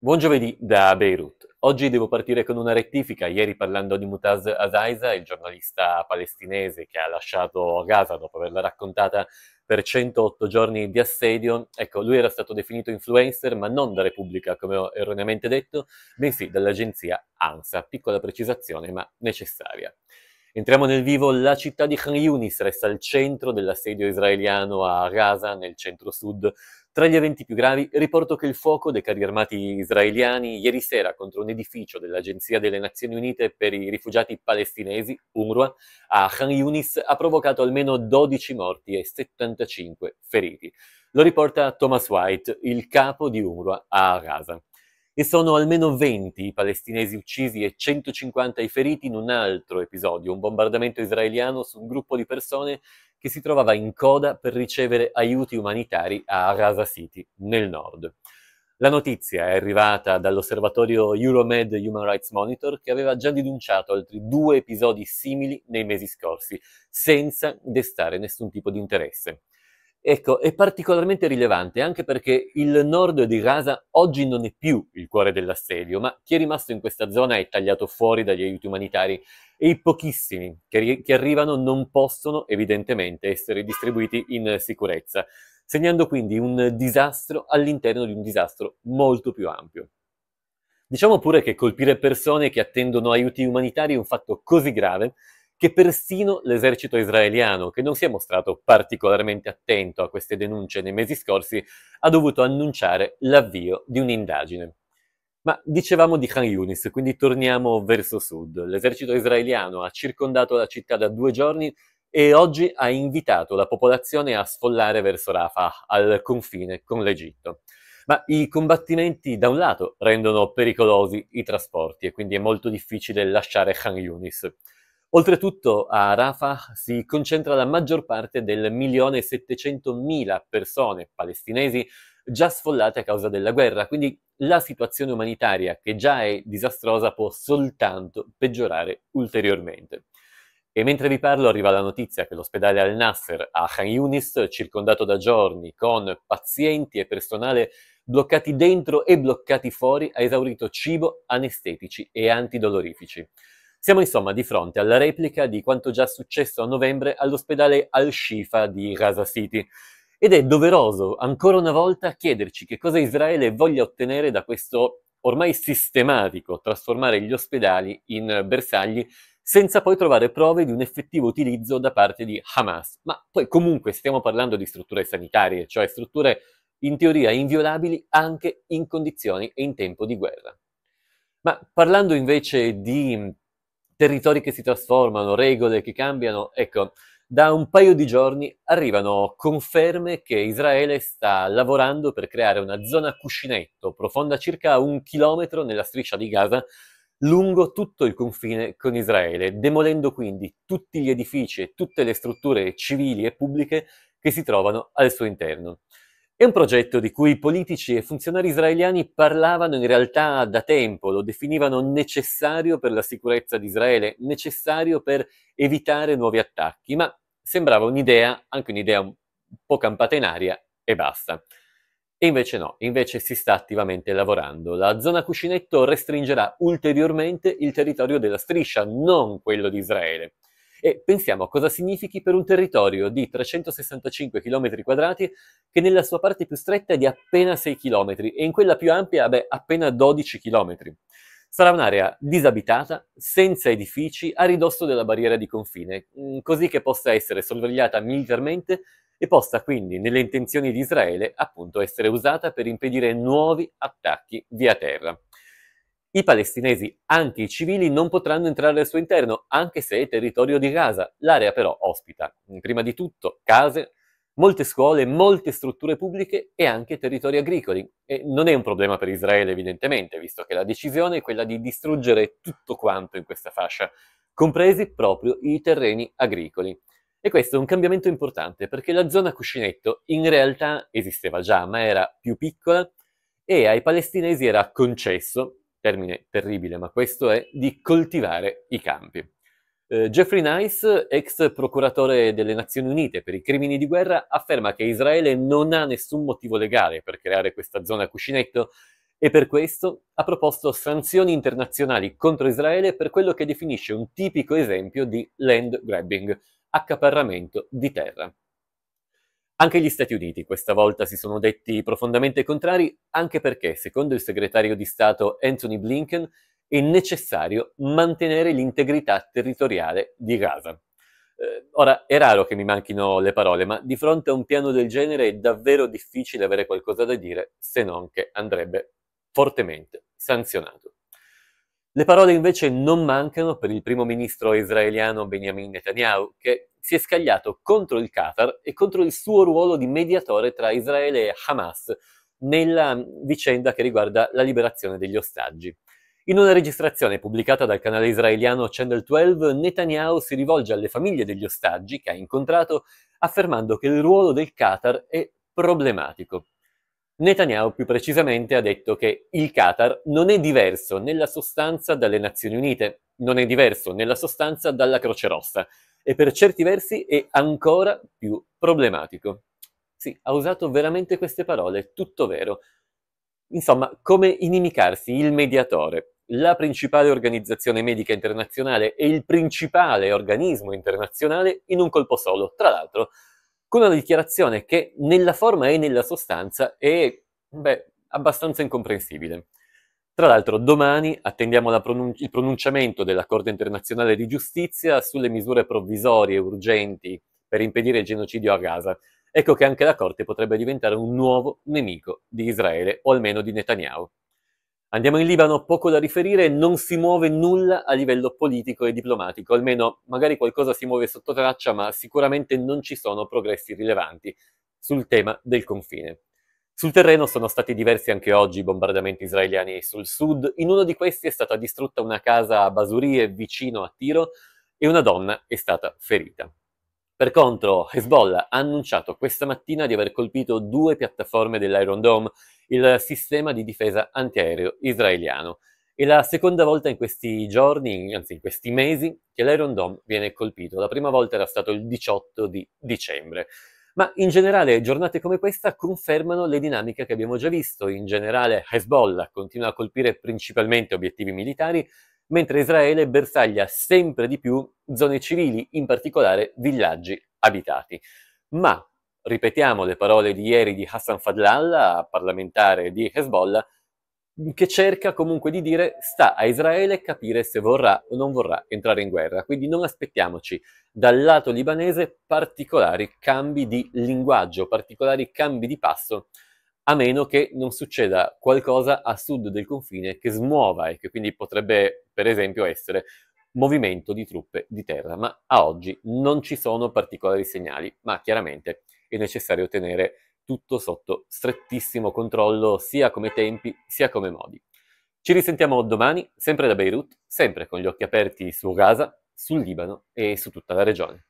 Buon giovedì da Beirut. Oggi devo partire con una rettifica. Ieri parlando di Mutaz Azaiza, il giornalista palestinese che ha lasciato Gaza dopo averla raccontata per 108 giorni di assedio, ecco, lui era stato definito influencer, ma non da Repubblica, come ho erroneamente detto, bensì dall'agenzia ANSA. Piccola precisazione, ma necessaria. Entriamo nel vivo, la città di Khan Yunis resta al centro dell'assedio israeliano a Gaza, nel centro-sud tra gli eventi più gravi riporto che il fuoco dei carri armati israeliani ieri sera contro un edificio dell'Agenzia delle Nazioni Unite per i rifugiati palestinesi, UNRWA, a Khan Yunis ha provocato almeno 12 morti e 75 feriti. Lo riporta Thomas White, il capo di UNRWA a Gaza. E sono almeno 20 i palestinesi uccisi e 150 i feriti in un altro episodio, un bombardamento israeliano su un gruppo di persone che si trovava in coda per ricevere aiuti umanitari a Rasa City, nel nord. La notizia è arrivata dall'osservatorio Euromed Human Rights Monitor che aveva già denunciato altri due episodi simili nei mesi scorsi, senza destare nessun tipo di interesse. Ecco, è particolarmente rilevante anche perché il nord di Gaza oggi non è più il cuore dell'assedio, ma chi è rimasto in questa zona è tagliato fuori dagli aiuti umanitari e i pochissimi che, che arrivano non possono evidentemente essere distribuiti in sicurezza, segnando quindi un disastro all'interno di un disastro molto più ampio. Diciamo pure che colpire persone che attendono aiuti umanitari è un fatto così grave che persino l'esercito israeliano, che non si è mostrato particolarmente attento a queste denunce nei mesi scorsi, ha dovuto annunciare l'avvio di un'indagine. Ma dicevamo di Khan Yunis, quindi torniamo verso sud. L'esercito israeliano ha circondato la città da due giorni e oggi ha invitato la popolazione a sfollare verso Rafah, al confine con l'Egitto. Ma i combattimenti, da un lato, rendono pericolosi i trasporti e quindi è molto difficile lasciare Khan Yunis. Oltretutto a Rafah si concentra la maggior parte del 1.700.000 persone palestinesi già sfollate a causa della guerra, quindi la situazione umanitaria, che già è disastrosa, può soltanto peggiorare ulteriormente. E mentre vi parlo arriva la notizia che l'ospedale Al-Nasser a Khan Yunis, circondato da giorni con pazienti e personale bloccati dentro e bloccati fuori, ha esaurito cibo, anestetici e antidolorifici. Siamo insomma di fronte alla replica di quanto già successo a novembre all'ospedale Al-Shifa di Gaza City. Ed è doveroso ancora una volta chiederci che cosa Israele voglia ottenere da questo ormai sistematico trasformare gli ospedali in bersagli senza poi trovare prove di un effettivo utilizzo da parte di Hamas. Ma poi comunque stiamo parlando di strutture sanitarie, cioè strutture in teoria inviolabili anche in condizioni e in tempo di guerra. Ma parlando invece di territori che si trasformano, regole che cambiano. Ecco, da un paio di giorni arrivano conferme che Israele sta lavorando per creare una zona cuscinetto profonda circa un chilometro nella striscia di Gaza lungo tutto il confine con Israele, demolendo quindi tutti gli edifici e tutte le strutture civili e pubbliche che si trovano al suo interno. È un progetto di cui politici e funzionari israeliani parlavano in realtà da tempo, lo definivano necessario per la sicurezza di Israele, necessario per evitare nuovi attacchi, ma sembrava un'idea, anche un'idea un po' campata in aria e basta. E invece no, invece si sta attivamente lavorando. La zona cuscinetto restringerà ulteriormente il territorio della striscia, non quello di Israele e pensiamo a cosa significhi per un territorio di 365 km quadrati che nella sua parte più stretta è di appena 6 km e in quella più ampia beh, appena 12 km. Sarà un'area disabitata, senza edifici, a ridosso della barriera di confine, mm, così che possa essere sorvegliata militarmente e possa quindi, nelle intenzioni di Israele, appunto essere usata per impedire nuovi attacchi via terra. I palestinesi, anche i civili, non potranno entrare al suo interno, anche se è territorio di Gaza. L'area però ospita, prima di tutto, case, molte scuole, molte strutture pubbliche e anche territori agricoli. E non è un problema per Israele, evidentemente, visto che la decisione è quella di distruggere tutto quanto in questa fascia, compresi proprio i terreni agricoli. E questo è un cambiamento importante perché la zona cuscinetto in realtà esisteva già, ma era più piccola e ai palestinesi era concesso termine terribile, ma questo è, di coltivare i campi. Eh, Jeffrey Nice, ex procuratore delle Nazioni Unite per i crimini di guerra, afferma che Israele non ha nessun motivo legale per creare questa zona a cuscinetto e per questo ha proposto sanzioni internazionali contro Israele per quello che definisce un tipico esempio di land grabbing, accaparramento di terra. Anche gli Stati Uniti questa volta si sono detti profondamente contrari, anche perché, secondo il segretario di Stato Anthony Blinken, è necessario mantenere l'integrità territoriale di Gaza. Eh, ora, è raro che mi manchino le parole, ma di fronte a un piano del genere è davvero difficile avere qualcosa da dire, se non che andrebbe fortemente sanzionato. Le parole invece non mancano per il primo ministro israeliano Benjamin Netanyahu, che si è scagliato contro il Qatar e contro il suo ruolo di mediatore tra Israele e Hamas nella vicenda che riguarda la liberazione degli ostaggi. In una registrazione pubblicata dal canale israeliano Channel 12, Netanyahu si rivolge alle famiglie degli ostaggi che ha incontrato affermando che il ruolo del Qatar è problematico. Netanyahu più precisamente ha detto che il Qatar non è diverso nella sostanza dalle Nazioni Unite, non è diverso nella sostanza dalla Croce Rossa e per certi versi è ancora più problematico. Sì, ha usato veramente queste parole, tutto vero. Insomma, come inimicarsi il mediatore, la principale organizzazione medica internazionale e il principale organismo internazionale in un colpo solo, tra l'altro, con una dichiarazione che nella forma e nella sostanza è, beh, abbastanza incomprensibile. Tra l'altro domani attendiamo la pronun- il pronunciamento della Corte internazionale di giustizia sulle misure provvisorie urgenti per impedire il genocidio a Gaza. Ecco che anche la Corte potrebbe diventare un nuovo nemico di Israele, o almeno di Netanyahu. Andiamo in Libano, poco da riferire, non si muove nulla a livello politico e diplomatico, almeno magari qualcosa si muove sotto traccia, ma sicuramente non ci sono progressi rilevanti sul tema del confine. Sul terreno sono stati diversi anche oggi i bombardamenti israeliani sul sud. In uno di questi è stata distrutta una casa a Basurie vicino a Tiro e una donna è stata ferita. Per contro, Hezbollah ha annunciato questa mattina di aver colpito due piattaforme dell'Iron Dome, il sistema di difesa antiaereo israeliano. È la seconda volta in questi giorni, anzi in questi mesi, che l'Iron Dome viene colpito. La prima volta era stato il 18 di dicembre. Ma in generale giornate come questa confermano le dinamiche che abbiamo già visto. In generale Hezbollah continua a colpire principalmente obiettivi militari, mentre Israele bersaglia sempre di più zone civili, in particolare villaggi abitati. Ma, ripetiamo le parole di ieri di Hassan Fadlallah, parlamentare di Hezbollah, che cerca comunque di dire sta a Israele capire se vorrà o non vorrà entrare in guerra. Quindi non aspettiamoci dal lato libanese particolari cambi di linguaggio, particolari cambi di passo, a meno che non succeda qualcosa a sud del confine che smuova e che quindi potrebbe per esempio essere movimento di truppe di terra, ma a oggi non ci sono particolari segnali, ma chiaramente è necessario tenere tutto sotto strettissimo controllo sia come tempi sia come modi. Ci risentiamo domani, sempre da Beirut, sempre con gli occhi aperti su Gaza, sul Libano e su tutta la regione.